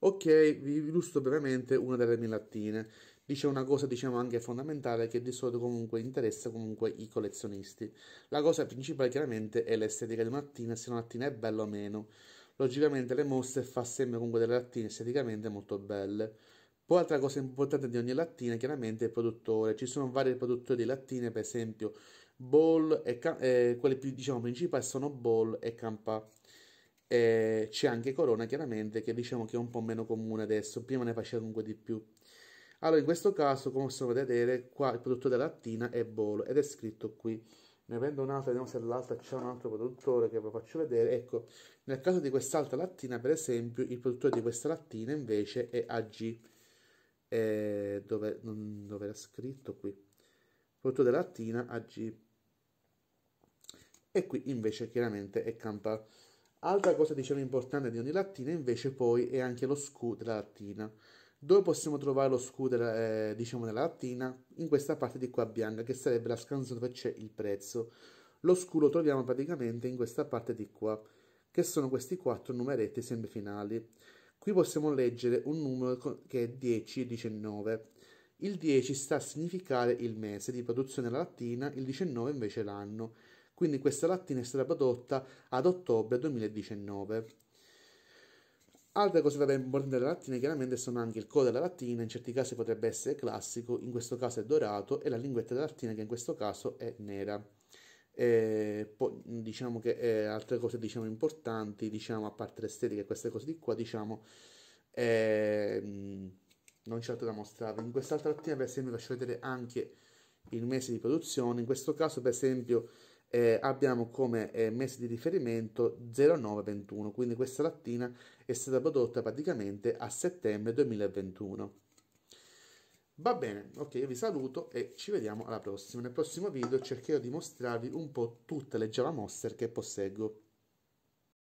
Ok, vi illustro brevemente una delle mie lattine. Dice una cosa, diciamo, anche fondamentale che di solito comunque interessa comunque i collezionisti. La cosa principale chiaramente è l'estetica di una lattina, se una lattina è bella o meno. Logicamente le mostre fa sempre comunque delle lattine esteticamente molto belle. Poi altra cosa importante di ogni lattina chiaramente è il produttore. Ci sono vari produttori di lattine, per esempio Ball e eh, quelli più diciamo principali sono Ball e Campa. E eh, c'è anche Corona, chiaramente, che diciamo che è un po' meno comune adesso, prima ne faceva comunque di più. Allora, in questo caso, come possiamo vedere, qua il produttore della lattina è Bolo, ed è scritto qui. Ne prendo un'altra, vediamo se l'altra c'è un altro produttore che vi faccio vedere. Ecco, nel caso di quest'altra lattina, per esempio, il produttore di questa lattina invece è AG, eh, dove, dove era scritto qui. Produttore della lattina AG. E qui invece chiaramente è Campa Altra cosa diciamo importante di ogni lattina invece poi è anche lo SKU della lattina. Dove possiamo trovare lo SKU della, eh, diciamo della lattina? In questa parte di qua bianca che sarebbe la scansione dove c'è il prezzo. Lo SKU lo troviamo praticamente in questa parte di qua che sono questi quattro numeretti sempre finali. Qui possiamo leggere un numero che è 10 e 19. Il 10 sta a significare il mese di produzione della lattina, il 19 invece l'anno. Quindi questa lattina è stata prodotta ad ottobre 2019. Altre cose vabbè importanti della lattina chiaramente sono anche il colore della lattina, in certi casi potrebbe essere classico, in questo caso è dorato, e la linguetta della lattina che in questo caso è nera. E poi diciamo che eh, altre cose diciamo, importanti, diciamo a parte l'estetica e queste cose di qua, diciamo... Eh, non c'è altro da mostrare. In quest'altra lattina, per esempio, vi faccio vedere anche il mese di produzione. In questo caso, per esempio, eh, abbiamo come eh, mese di riferimento 0921, quindi questa lattina è stata prodotta praticamente a settembre 2021. Va bene, ok, io vi saluto e ci vediamo alla prossima. Nel prossimo video cercherò di mostrarvi un po' tutte le Java Monster che posseggo.